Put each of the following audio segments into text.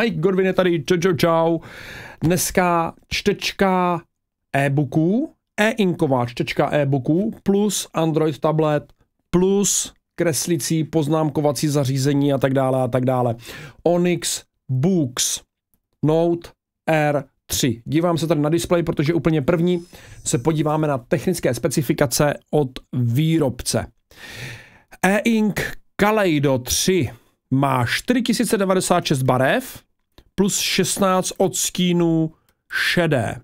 Mike Godwin je tady, čau, čau, čau. Dneska čtečka e-booků, e-inková čtečka e-booků plus Android tablet plus kreslicí, poznámkovací zařízení a tak dále a tak dále. Onyx Books Note r 3. Dívám se tady na displej, protože úplně první se podíváme na technické specifikace od výrobce. E-ink Kaleido 3 má 4096 barev plus 16 odstínů šedé.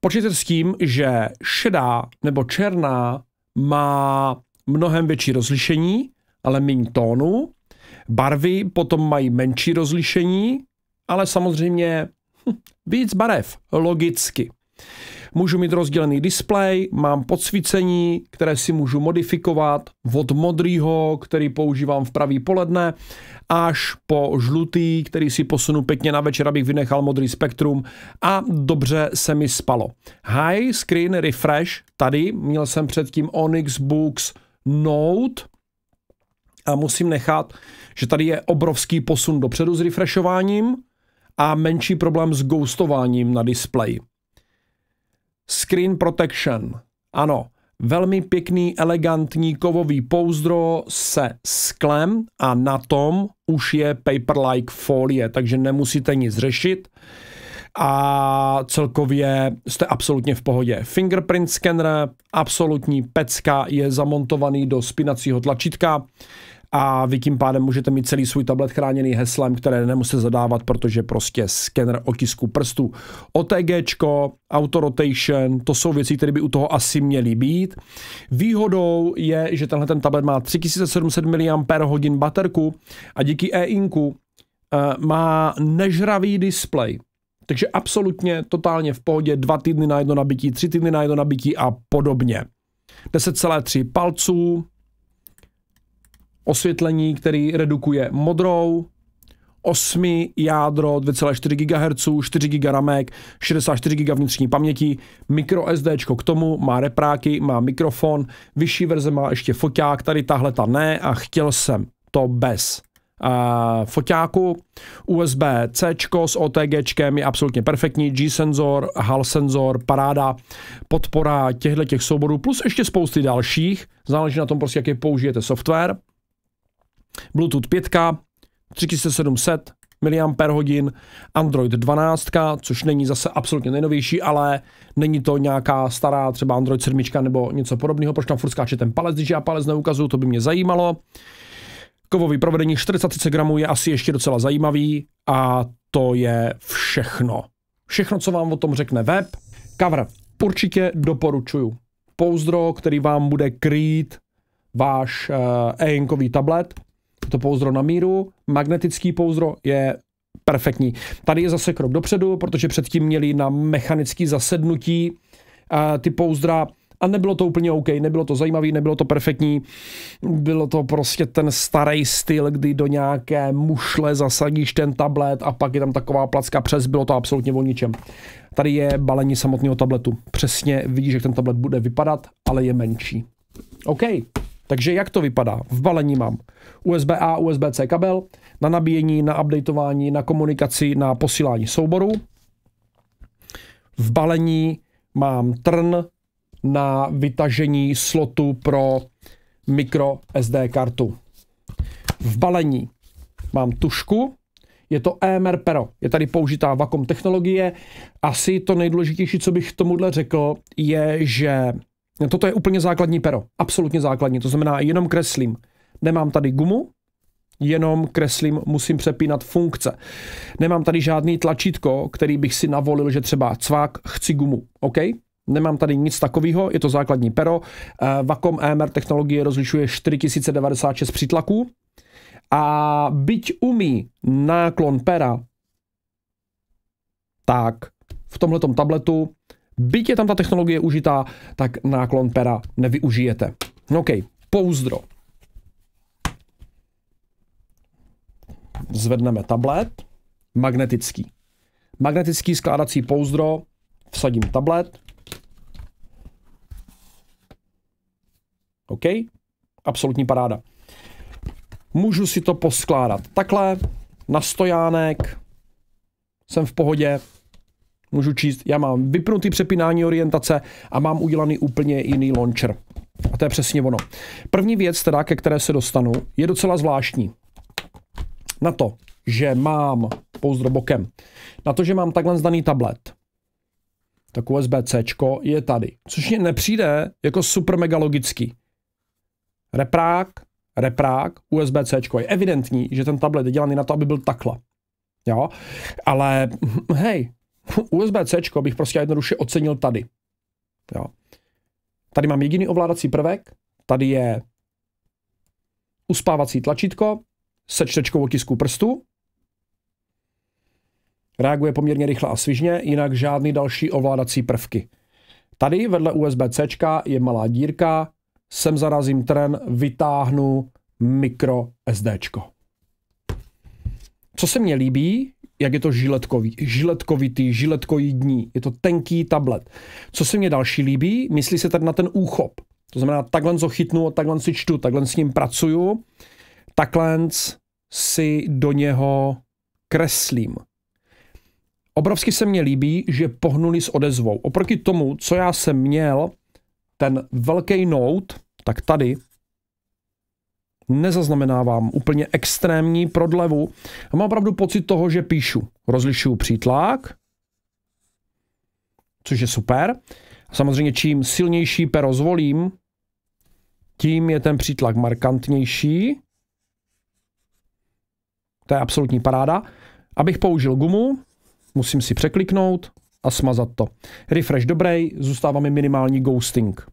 Počítejte s tím, že šedá nebo černá má mnohem větší rozlišení, ale méně tónu. Barvy potom mají menší rozlišení, ale samozřejmě hm, víc barev, logicky. Můžu mít rozdělený displej, mám podsvícení, které si můžu modifikovat od modrýho, který používám v pravý poledne, až po žlutý, který si posunu pěkně na večer, abych vynechal modrý spektrum a dobře se mi spalo. High screen refresh, tady měl jsem předtím Onyx Books Note, a musím nechat, že tady je obrovský posun dopředu s refreshováním a menší problém s ghostováním na displeji. Screen Protection. Ano, velmi pěkný, elegantní kovový pouzdro se sklem a na tom už je paper-like folie, takže nemusíte nic řešit a celkově jste absolutně v pohodě. Fingerprint scanner, absolutní pecka, je zamontovaný do spinacího tlačítka a vy tím pádem můžete mít celý svůj tablet chráněný heslem, které nemusíte zadávat, protože prostě skener otisku prstů. OTG, autorotation, to jsou věci, které by u toho asi měly být. Výhodou je, že tenhle ten tablet má 3700 mAh baterku a díky e-inku eh, má nežravý displej. Takže absolutně, totálně v pohodě, dva týdny na jedno nabití, tři týdny na jedno nabití a podobně. 10,3 palců, osvětlení, který redukuje modrou, 8 jádro, 2,4 GHz, 4 GB ramek, 64 GB vnitřní paměti, SD k tomu, má repráky, má mikrofon, vyšší verze má ještě foťák, tady tahle ta ne a chtěl jsem to bez uh, foťáku. USB-C s OTG je absolutně perfektní, G-senzor, HAL senzor, paráda, podpora těchto těch souborů, plus ještě spousty dalších, záleží na tom prostě, jaký použijete software. Bluetooth 5, 3700 mAh, Android 12, což není zase absolutně nejnovější, ale není to nějaká stará třeba Android 7 nebo něco podobného, proč tam furt skáče ten palec, když já palec neukazuju, to by mě zajímalo. Kovový provedení 430 gramů je asi ještě docela zajímavý a to je všechno. Všechno, co vám o tom řekne web. Cover určitě doporučuju. Pouzdro, který vám bude krýt váš e tablet, je to pouzdro na míru, magnetický pouzdro je perfektní. Tady je zase krok dopředu, protože předtím měli na mechanický zasednutí uh, ty pouzdra a nebylo to úplně OK, nebylo to zajímavý, nebylo to perfektní, bylo to prostě ten starý styl, kdy do nějaké mušle zasadíš ten tablet a pak je tam taková placka přes, bylo to absolutně o ničem. Tady je balení samotného tabletu. Přesně vidíš, jak ten tablet bude vypadat, ale je menší. OK. Takže jak to vypadá? V balení mám USB-A, USB-C kabel, na nabíjení, na updateování, na komunikaci, na posílání souboru. V balení mám trn na vytažení slotu pro micro SD kartu. V balení mám tušku, je to EMR Pero. Je tady použitá vakom technologie. Asi to nejdůležitější, co bych tomuhle řekl, je, že Toto je úplně základní pero. Absolutně základní. To znamená, jenom kreslím. Nemám tady gumu, jenom kreslím, musím přepínat funkce. Nemám tady žádný tlačítko, který bych si navolil, že třeba cvák, chci gumu. OK? Nemám tady nic takového, je to základní pero. Eh, Vacom EMR technologie rozlišuje 4096 přitlaků a byť umí náklon pera, tak v tomhletom tabletu byť je tam ta technologie užitá, tak náklon pera nevyužijete. No OK, pouzdro. Zvedneme tablet, magnetický. Magnetický skládací pouzdro, vsadím tablet. OK, absolutní paráda. Můžu si to poskládat takhle, na stojánek, jsem v pohodě, Můžu číst, já mám vypnutý přepínání orientace a mám udělaný úplně jiný launcher. A to je přesně ono. První věc, teda, ke které se dostanu, je docela zvláštní. Na to, že mám pouzdro bokem, na to, že mám takhle zdaný tablet, tak USB-C je tady. Což mě nepřijde jako super mega logický. Reprák, reprák, USB-C. Je evidentní, že ten tablet je dělaný na to, aby byl takhle. Jo? Ale hm, hej, USB-C bych prostě jednoduše ocenil tady. Jo. Tady mám jediný ovládací prvek, tady je uspávací tlačítko se čtečkou otisku prstů. Reaguje poměrně rychle a svižně, jinak žádný další ovládací prvky. Tady vedle USB-C je malá dírka, sem zarazím tren, vytáhnu mikro SD. Co se mně líbí, jak je to žiletkový, žiletkovitý, žiletkoidní. Je to tenký tablet. Co se mně další líbí, myslí se tady na ten úchop. To znamená, takhle co chytnu, takhle si čtu, takhle s ním pracuju, takhle si do něho kreslím. Obrovsky se mně líbí, že pohnuli s odezvou. Oproti tomu, co já jsem měl, ten velký note, tak tady nezaznamenávám úplně extrémní prodlevu. A mám opravdu pocit toho, že píšu. Rozlišuju přítlak, což je super. Samozřejmě čím silnější pero zvolím, tím je ten přítlak markantnější. To je absolutní paráda. Abych použil gumu, musím si překliknout a smazat to. Refresh dobrý, zůstává mi minimální ghosting.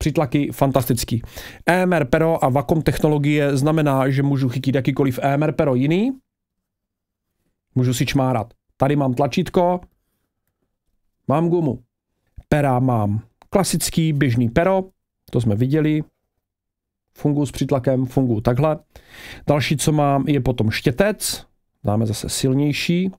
přitlaky fantastický. EMR pero a vakom technologie znamená, že můžu chytit jakýkoliv EMR pero jiný. Můžu si čmárat. Tady mám tlačítko, mám gumu. Pera mám klasický běžný pero, to jsme viděli. Fungu s přitlakem, fungu takhle. Další, co mám, je potom štětec. Dáme zase silnější.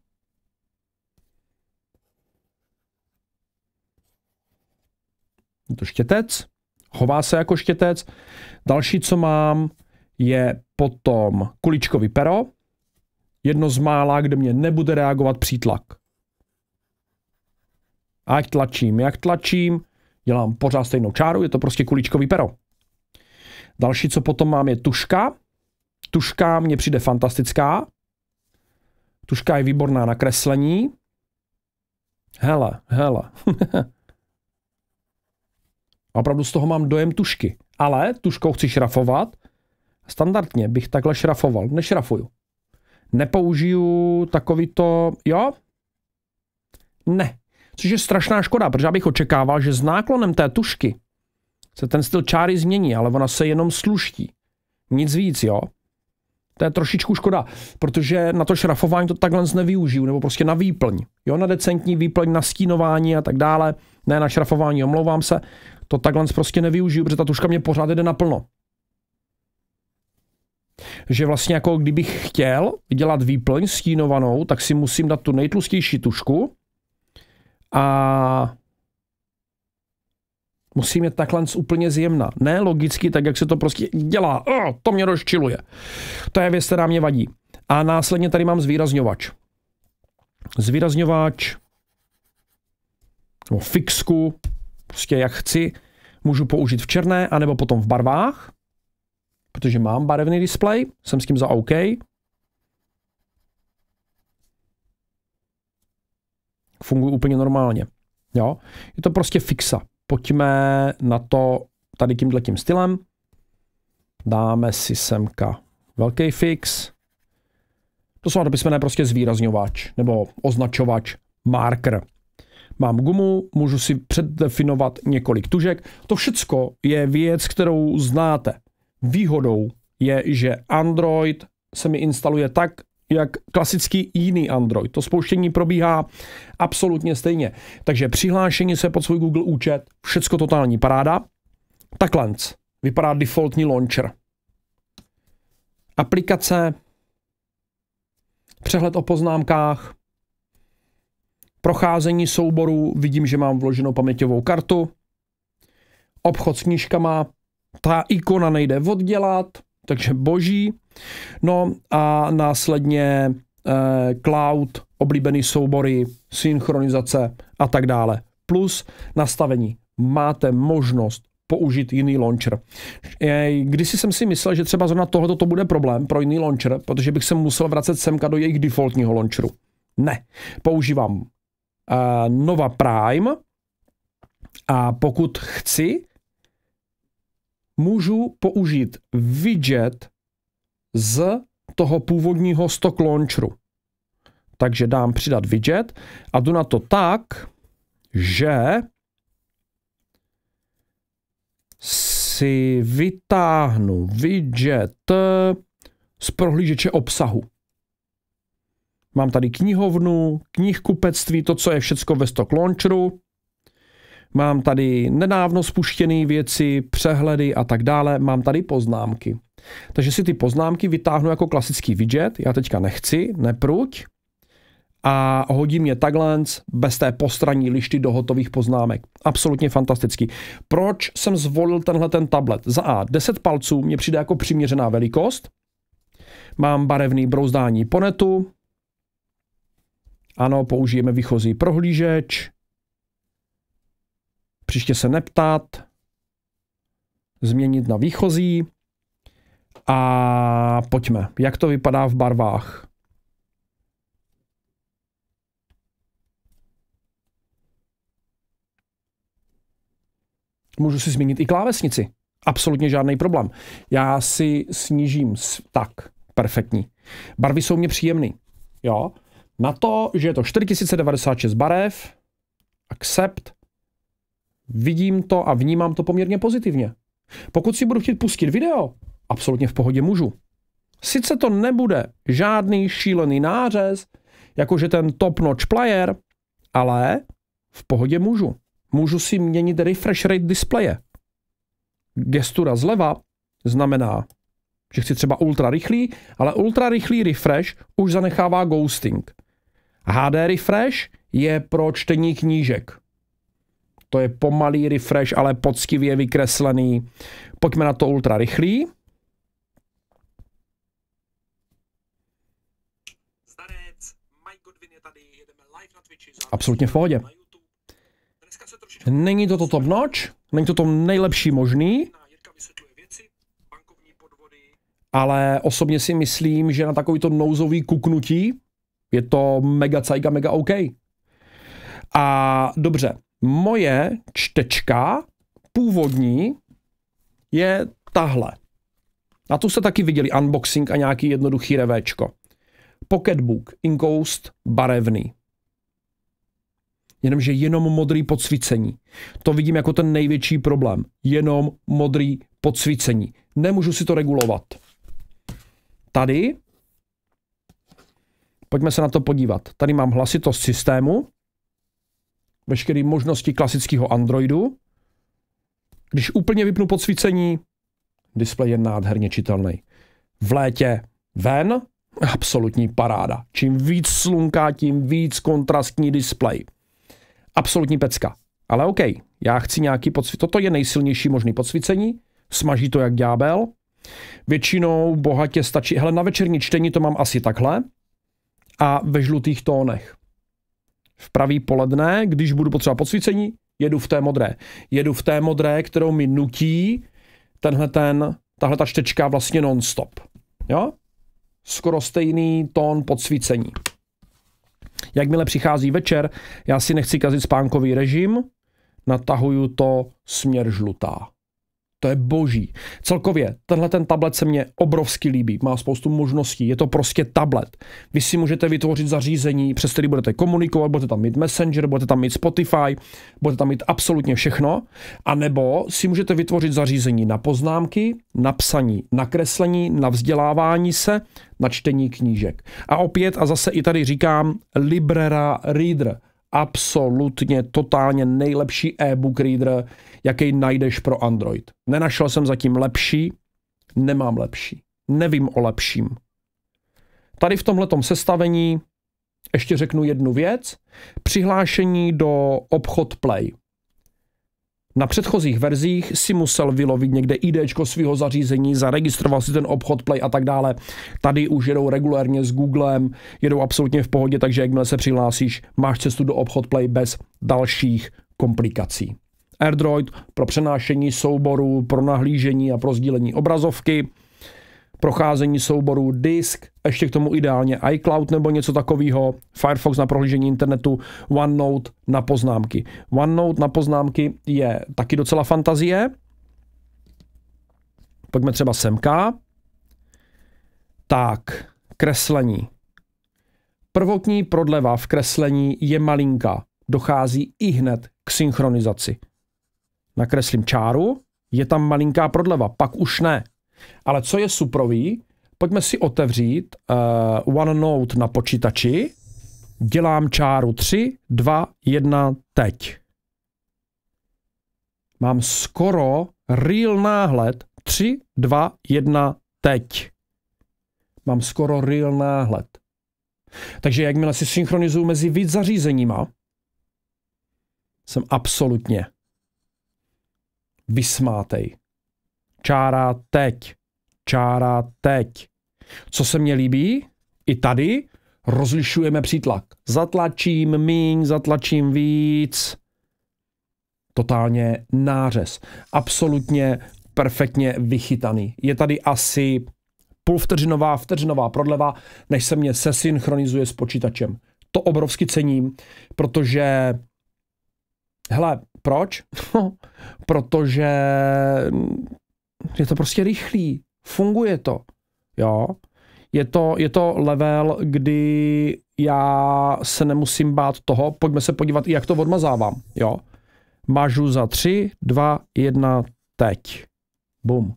Je to štětec chová se jako štětec. Další, co mám, je potom kuličkový pero. Jedno z mála, kde mě nebude reagovat přítlak. Ať tlačím, jak tlačím, dělám pořád stejnou čáru, je to prostě kuličkový pero. Další, co potom mám, je tuška. Tuška mě přijde fantastická. Tuška je výborná na kreslení. Hele, hele. A opravdu z toho mám dojem tušky. Ale tuškou chci šrafovat. Standardně bych takhle šrafoval. Nešrafuju. Nepoužiju to. Jo? Ne. Což je strašná škoda, protože já bych očekával, že s náklonem té tušky se ten styl čáry změní, ale ona se jenom sluští. Nic víc, jo? To je trošičku škoda, protože na to šrafování to takhle nevyužiju, nebo prostě na výplň. Jo, na decentní výplň, na stínování a tak dále. Ne na šrafování, omlouvám se. To takhle prostě nevyužiju, protože ta tuška mě pořád jde naplno. Že vlastně jako kdybych chtěl dělat výplň stínovanou, tak si musím dát tu nejtlustější tušku a Musím je takhle úplně zjemna. Ne logicky, tak jak se to prostě dělá. Oh, to mě rozčiluje. To je věc, která mě vadí. A následně tady mám zvýrazňovač. Zvýrazňovač, nebo fixku, prostě jak chci, můžu použít v černé, anebo potom v barvách, protože mám barevný displej, jsem s tím za OK. Funguje úplně normálně. Jo? Je to prostě fixa pojďme na to tady tímhle tím stylem. Dáme si semka velký fix. To jsou na písmené prostě zvýrazňovač nebo označovač, marker. Mám gumu, můžu si předdefinovat několik tužek. To všecko je věc, kterou znáte. Výhodou je, že Android se mi instaluje tak, jak klasický jiný Android. To spouštění probíhá absolutně stejně. Takže přihlášení se pod svůj Google účet, všecko totální paráda. Takhle vypadá defaultní launcher. Aplikace, přehled o poznámkách, procházení souborů, vidím, že mám vloženou paměťovou kartu, obchod s knížkama, ta ikona nejde oddělat, takže boží. No a následně eh, cloud, oblíbený soubory, synchronizace a tak dále. Plus nastavení. Máte možnost použít jiný launcher. Když jsem si myslel, že třeba zrovna tohoto to bude problém pro jiný launcher, protože bych se musel vracet semka do jejich defaultního launcheru. Ne, používám eh, Nova Prime a pokud chci, můžu použít widget z toho původního stock launcheru. Takže dám přidat widget a jdu na to tak, že si vytáhnu widget z prohlížeče obsahu. Mám tady knihovnu, knihkupectví, to, co je všecko ve stock launcheru. Mám tady nedávno spuštěné věci, přehledy a tak dále. Mám tady poznámky. Takže si ty poznámky vytáhnu jako klasický widget. Já teďka nechci, nepruť. A hodím je takhle bez té postranní lišty do hotových poznámek. Absolutně fantastický. Proč jsem zvolil tenhle ten tablet? Za A, 10 palců mě přijde jako přiměřená velikost. Mám barevný brouzdání po netu. Ano, použijeme výchozí prohlížeč příště se neptat, změnit na výchozí a pojďme. Jak to vypadá v barvách? Můžu si změnit i klávesnici. Absolutně žádný problém. Já si snížím tak, perfektní. Barvy jsou mě příjemný. Jo? Na to, že je to 4096 barev, accept, vidím to a vnímám to poměrně pozitivně. Pokud si budu chtít pustit video, absolutně v pohodě můžu. Sice to nebude žádný šílený nářez, jakože ten top notch player, ale v pohodě můžu. Můžu si měnit refresh rate displeje. Gestura zleva znamená, že chci třeba ultra rychlý, ale ultra rychlý refresh už zanechává ghosting. HD refresh je pro čtení knížek. To je pomalý refresh, ale poctivě vykreslený. Pojďme na to ultra rychlý. Absolutně v pohodě. Není to toto noč, není to to nejlepší možný, ale osobně si myslím, že na takovýto nouzový kuknutí je to mega cajka, mega OK. A dobře, moje čtečka původní je tahle. A tu jste taky viděli unboxing a nějaký jednoduchý revéčko. Pocketbook, Incoast, barevný. Jenomže jenom modrý podsvícení. To vidím jako ten největší problém. Jenom modrý podsvícení. Nemůžu si to regulovat. Tady, pojďme se na to podívat. Tady mám hlasitost systému, veškeré možnosti klasického Androidu. Když úplně vypnu podsvícení, displej je nádherně čitelný. V létě ven, absolutní paráda. Čím víc slunka, tím víc kontrastní displej. Absolutní pecka. Ale OK, já chci nějaký podsvícení. Toto je nejsilnější možný podsvícení. Smaží to jak ďábel. Většinou bohatě stačí. Hele, na večerní čtení to mám asi takhle. A ve žlutých tónech v pravý poledne, když budu potřebovat podsvícení, jedu v té modré. Jedu v té modré, kterou mi nutí tenhle ten, tahle ta čtečka vlastně non-stop. Jo? Skoro stejný tón podsvícení. Jakmile přichází večer, já si nechci kazit spánkový režim, natahuju to směr žlutá. To je boží. Celkově, tenhle ten tablet se mně obrovsky líbí. Má spoustu možností. Je to prostě tablet. Vy si můžete vytvořit zařízení, přes který budete komunikovat, budete tam mít Messenger, budete tam mít Spotify, budete tam mít absolutně všechno. A nebo si můžete vytvořit zařízení na poznámky, na psaní, na kreslení, na vzdělávání se, na čtení knížek. A opět, a zase i tady říkám, Librera Reader – absolutně totálně nejlepší e-book reader, jaký najdeš pro Android. Nenašel jsem zatím lepší, nemám lepší. Nevím o lepším. Tady v tomhletom sestavení ještě řeknu jednu věc. Přihlášení do obchod Play. Na předchozích verzích si musel vylovit někde ID svého zařízení, zaregistroval si ten obchod, play a tak dále. Tady už jedou regulérně s Googlem, jedou absolutně v pohodě, takže jakmile se přihlásíš, máš cestu do obchod play bez dalších komplikací. AirDroid pro přenášení souborů, pro nahlížení a pro sdílení obrazovky – procházení souborů, disk, ještě k tomu ideálně iCloud nebo něco takového, Firefox na prohlížení internetu, OneNote na poznámky. OneNote na poznámky je taky docela fantazie. Pojďme třeba semka. Tak, kreslení. Prvotní prodleva v kreslení je malinká. Dochází i hned k synchronizaci. Nakreslím čáru, je tam malinká prodleva, pak už ne. Ale co je suprový? Pojďme si otevřít uh, eh, OneNote na počítači. Dělám čáru 3, 2, 1, teď. Mám skoro real náhled 3, 2, 1, teď. Mám skoro real náhled. Takže jakmile si synchronizuju mezi víc zařízeníma, jsem absolutně vysmátej čára teď, čára teď. Co se mně líbí? I tady rozlišujeme přítlak. Zatlačím míň, zatlačím víc. Totálně nářez. Absolutně perfektně vychytaný. Je tady asi půlvteřinová, vteřinová prodleva, než se mě sesynchronizuje s počítačem. To obrovsky cením, protože hele, proč? protože je to prostě rychlý, funguje to, jo. Je to, je to level, kdy já se nemusím bát toho, pojďme se podívat, jak to odmazávám, jo. Mažu za tři, dva, jedna, teď. Bum.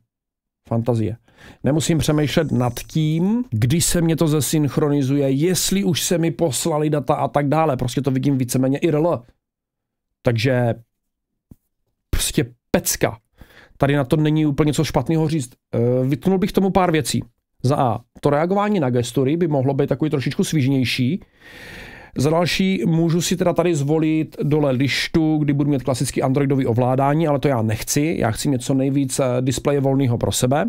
Fantazie. Nemusím přemýšlet nad tím, kdy se mě to zesynchronizuje, jestli už se mi poslali data a tak dále. Prostě to vidím víceméně rl. Takže prostě pecka tady na to není úplně co špatného říct. Eh, Vytnul bych tomu pár věcí. Za A. To reagování na gestory by mohlo být takový trošičku svížnější. Za další můžu si teda tady zvolit dole lištu, kdy budu mít klasický Androidový ovládání, ale to já nechci. Já chci něco nejvíc eh, displeje volného pro sebe.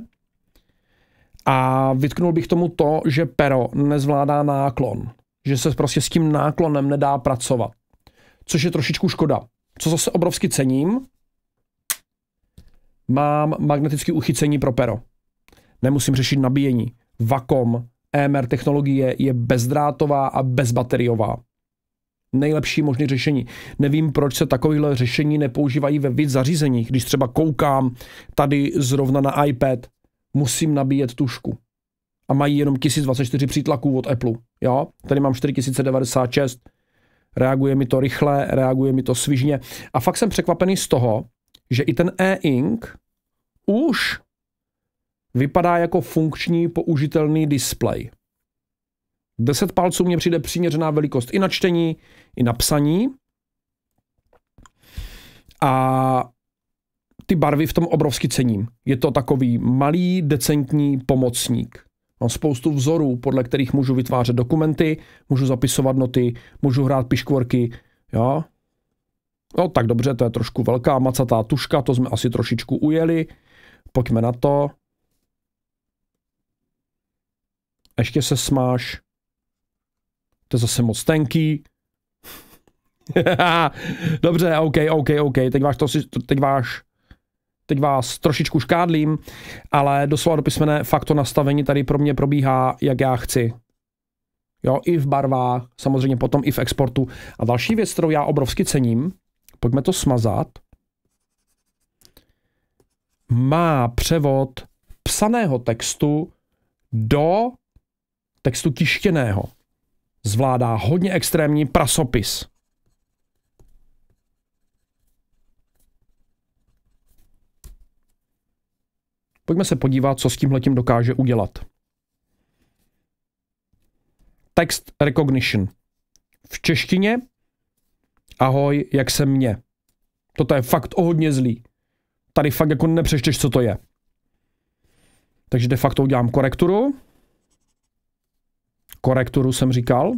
A vytknul bych tomu to, že pero nezvládá náklon. Že se prostě s tím náklonem nedá pracovat. Což je trošičku škoda. Co zase obrovsky cením, mám magnetické uchycení pro pero. Nemusím řešit nabíjení. Vakom EMR technologie je bezdrátová a bezbateriová. Nejlepší možné řešení. Nevím, proč se takovéhle řešení nepoužívají ve víc zařízeních. Když třeba koukám tady zrovna na iPad, musím nabíjet tušku. A mají jenom 1024 přítlaků od Apple. Jo? Tady mám 4096. Reaguje mi to rychle, reaguje mi to svižně. A fakt jsem překvapený z toho, že i ten e-ink už vypadá jako funkční použitelný displej. 10 palců mě přijde přiměřená velikost i na čtení, i na psaní. A ty barvy v tom obrovsky cením. Je to takový malý, decentní pomocník. Mám spoustu vzorů, podle kterých můžu vytvářet dokumenty, můžu zapisovat noty, můžu hrát piškvorky, jo. No tak dobře, to je trošku velká macatá tuška, to jsme asi trošičku ujeli. Pojďme na to. Ještě se smáš. To je zase moc tenký. dobře, OK, OK, OK, teď váš, to, si, teď váš teď vás trošičku škádlím, ale doslova do písmene fakt to nastavení tady pro mě probíhá, jak já chci. Jo, i v barvách, samozřejmě potom i v exportu. A další věc, kterou já obrovsky cením, pojďme to smazat, má převod psaného textu do textu tištěného. Zvládá hodně extrémní prasopis. Pojďme se podívat, co s tím letím dokáže udělat. Text recognition. V češtině ahoj, jak se mě. Toto je fakt o hodně zlý. Tady fakt jako nepřeštěš, co to je. Takže de facto udělám korekturu. Korekturu jsem říkal.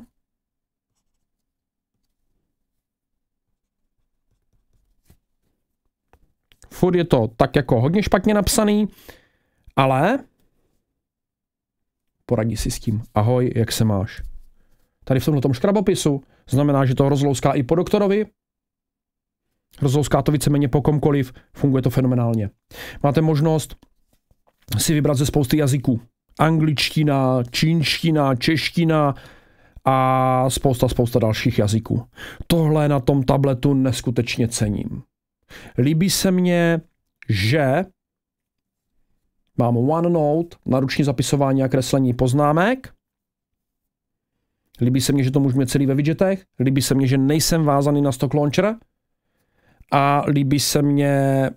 Furt je to tak jako hodně špatně napsaný, ale poradí si s tím. Ahoj, jak se máš? Tady v tomhle tom škrabopisu Znamená, že to rozlouská i po doktorovi, rozlouská to víceméně po komkoliv, funguje to fenomenálně. Máte možnost si vybrat ze spousty jazyků. Angličtina, čínština, čeština a spousta, spousta dalších jazyků. Tohle na tom tabletu neskutečně cením. Líbí se mně, že mám OneNote na ruční zapisování a kreslení poznámek, Líbí se mně, že to můžu mít celý ve widgetech, líbí se mně, že nejsem vázaný na stock launcher a líbí se mně,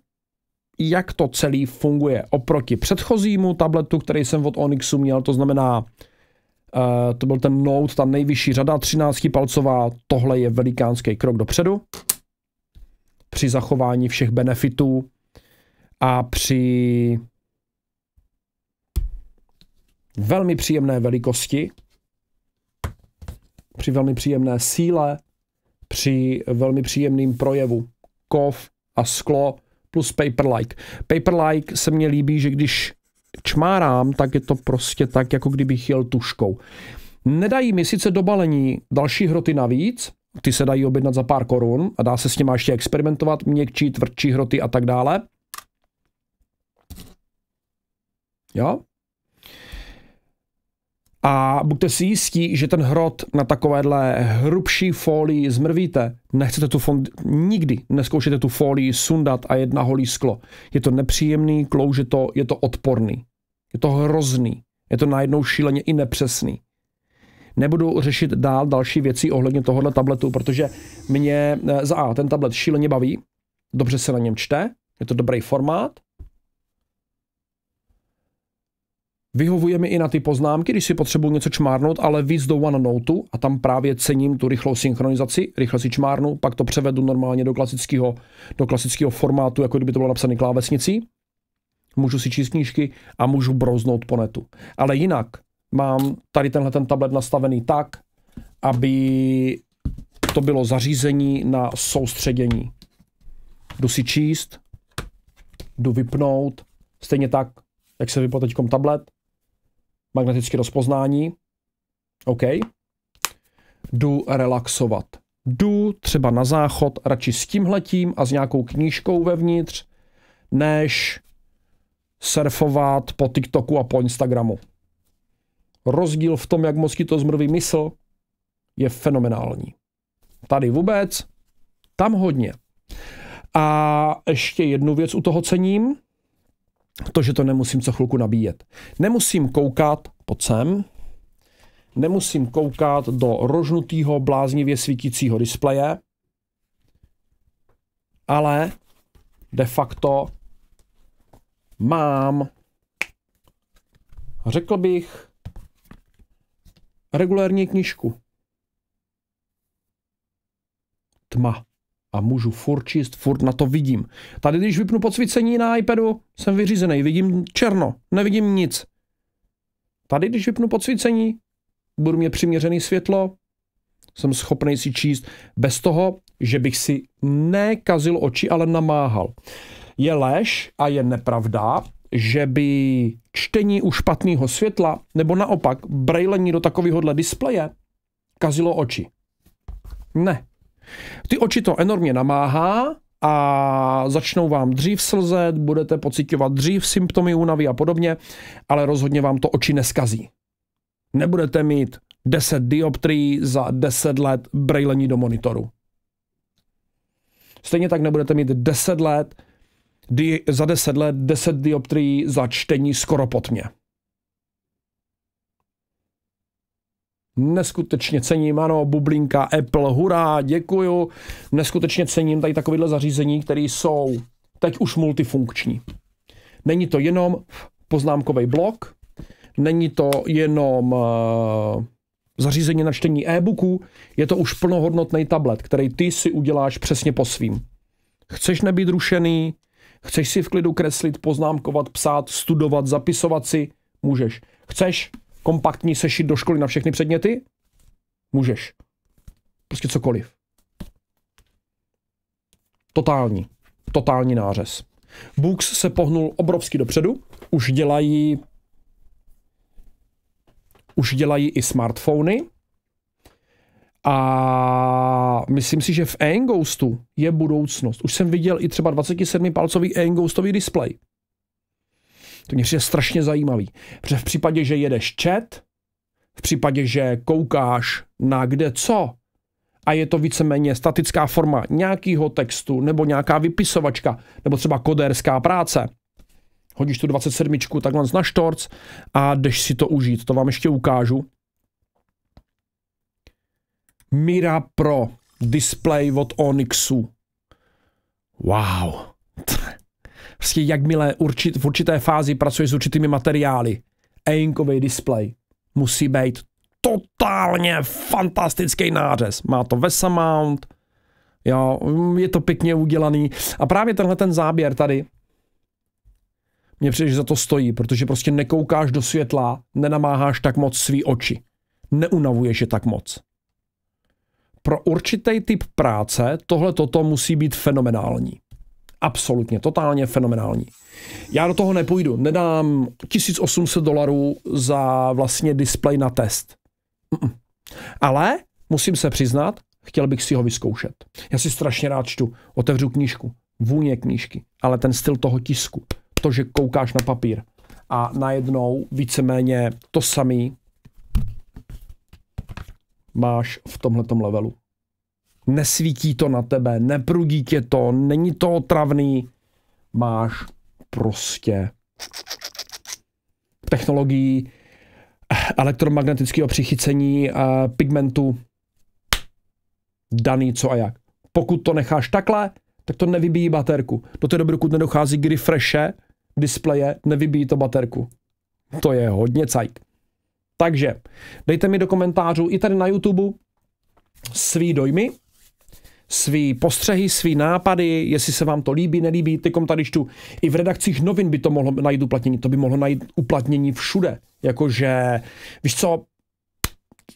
jak to celý funguje oproti předchozímu tabletu, který jsem od Onyxu měl, to znamená, uh, to byl ten Note, ta nejvyšší řada, 13 palcová, tohle je velikánský krok dopředu při zachování všech benefitů a při velmi příjemné velikosti, při velmi příjemné síle, při velmi příjemným projevu. Kov a sklo plus Paperlike. Paperlike se mně líbí, že když čmárám, tak je to prostě tak, jako kdybych jel tuškou. Nedají mi sice do balení další hroty navíc, ty se dají objednat za pár korun a dá se s nimi ještě experimentovat, měkčí, tvrdší hroty a tak dále. Jo? a buďte si jistí, že ten hrot na takovéhle hrubší folii zmrvíte. Nechcete tu fond nikdy, neskoušete tu folii sundat a jedna holí sklo. Je to nepříjemný, klouže to, je to odporný. Je to hrozný. Je to najednou šíleně i nepřesný. Nebudu řešit dál další věci ohledně tohohle tabletu, protože mě eh, za A ten tablet šíleně baví, dobře se na něm čte, je to dobrý formát, Vyhovuje mi i na ty poznámky, když si potřebuji něco čmárnout, ale víc do OneNote a tam právě cením tu rychlou synchronizaci, rychle si čmárnu, pak to převedu normálně do klasického, do klasického formátu, jako kdyby to bylo napsané klávesnicí. Můžu si číst knížky a můžu brouznout po netu. Ale jinak mám tady tenhle ten tablet nastavený tak, aby to bylo zařízení na soustředění. Jdu si číst, jdu vypnout, stejně tak jak se vypl teď tablet, magnetické rozpoznání. OK. Jdu relaxovat. Jdu třeba na záchod radši s tímhletím a s nějakou knížkou vevnitř, než surfovat po TikToku a po Instagramu. Rozdíl v tom, jak moc to zmrví mysl, je fenomenální. Tady vůbec, tam hodně. A ještě jednu věc u toho cením, to, že to nemusím co chvilku nabíjet. Nemusím koukat, pod sem, nemusím koukat do rožnutého bláznivě svítícího displeje, ale de facto mám, řekl bych, regulérní knižku. Tma a můžu furt číst, furt na to vidím. Tady, když vypnu podsvícení na iPadu, jsem vyřízený, vidím černo, nevidím nic. Tady, když vypnu podsvícení, budu mě přiměřený světlo, jsem schopný si číst bez toho, že bych si nekazil oči, ale namáhal. Je lež a je nepravda, že by čtení u špatného světla, nebo naopak brejlení do takovéhohle displeje, kazilo oči. Ne, ty oči to enormně namáhá, a začnou vám dřív slzet, budete pocitovat dřív symptomy únavy a podobně, ale rozhodně vám to oči neskazí. Nebudete mít 10 dioptrií za 10 let brejlení do monitoru. Stejně tak nebudete mít 10 let, di, za 10 let 10 dioptrií za čtení skoro potmě. neskutečně cením, ano, bublinka, Apple, hurá, děkuju, neskutečně cením tady takovýhle zařízení, které jsou teď už multifunkční. Není to jenom poznámkový blok, není to jenom uh, zařízení na čtení e-booků, je to už plnohodnotný tablet, který ty si uděláš přesně po svým. Chceš nebýt rušený, chceš si v klidu kreslit, poznámkovat, psát, studovat, zapisovat si, můžeš. Chceš, kompaktní sešit do školy na všechny předměty? Můžeš. Prostě cokoliv. Totální. Totální nářez. Books se pohnul obrovsky dopředu. Už dělají už dělají i smartfony. A myslím si, že v Angoustu je budoucnost. Už jsem viděl i třeba 27-palcový Angoustový display. To mě přijde strašně zajímavý. Protože v případě, že jedeš čet, v případě, že koukáš na kde co, a je to víceméně statická forma nějakého textu nebo nějaká vypisovačka nebo třeba kodérská práce. Hodíš tu 27 takhle na štorc a jdeš si to užít. To vám ještě ukážu. Mira Pro display od Onyxu. Wow prostě jakmile určit, v určité fázi pracuješ s určitými materiály, Einkový display musí být totálně fantastický nářez. Má to VESA mount, jo, je to pěkně udělaný. A právě tenhle ten záběr tady, mě přijde, že za to stojí, protože prostě nekoukáš do světla, nenamáháš tak moc svý oči. Neunavuješ je tak moc. Pro určitý typ práce tohle toto musí být fenomenální absolutně, totálně fenomenální. Já do toho nepůjdu, nedám 1800 dolarů za vlastně display na test. Mm-mm. Ale musím se přiznat, chtěl bych si ho vyzkoušet. Já si strašně rád čtu, otevřu knížku, vůně knížky, ale ten styl toho tisku, to, že koukáš na papír a najednou víceméně to samý máš v tomhletom levelu nesvítí to na tebe, neprudí tě to, není to otravný, máš prostě technologií elektromagnetického přichycení pigmentu daný co a jak. Pokud to necháš takhle, tak to nevybíjí baterku. Do té doby, dokud nedochází k refreshe displeje, nevybíjí to baterku. To je hodně cajk. Takže dejte mi do komentářů i tady na YouTube svý dojmy, svý postřehy, svý nápady, jestli se vám to líbí, nelíbí. Teďkom tady čtu, i v redakcích novin by to mohlo najít uplatnění. To by mohlo najít uplatnění všude. Jakože, víš co,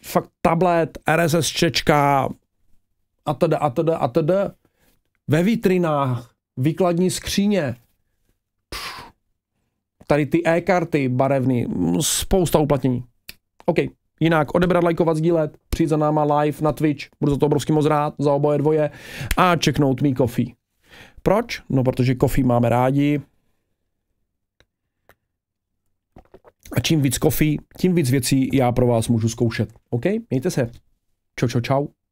fakt tablet, RSS čečka, a teda, a teda, a teda. Ve vitrinách, výkladní skříně, tady ty e-karty barevné, spousta uplatnění. OK, Jinak odebrat, lajkovat, sdílet, přijít za náma live na Twitch, budu za to obrovský moc rád, za oboje dvoje a čeknout mi kofí. Proč? No, protože kofí máme rádi. A čím víc kofí, tím víc věcí já pro vás můžu zkoušet. OK? Mějte se. Čau, čau, čau.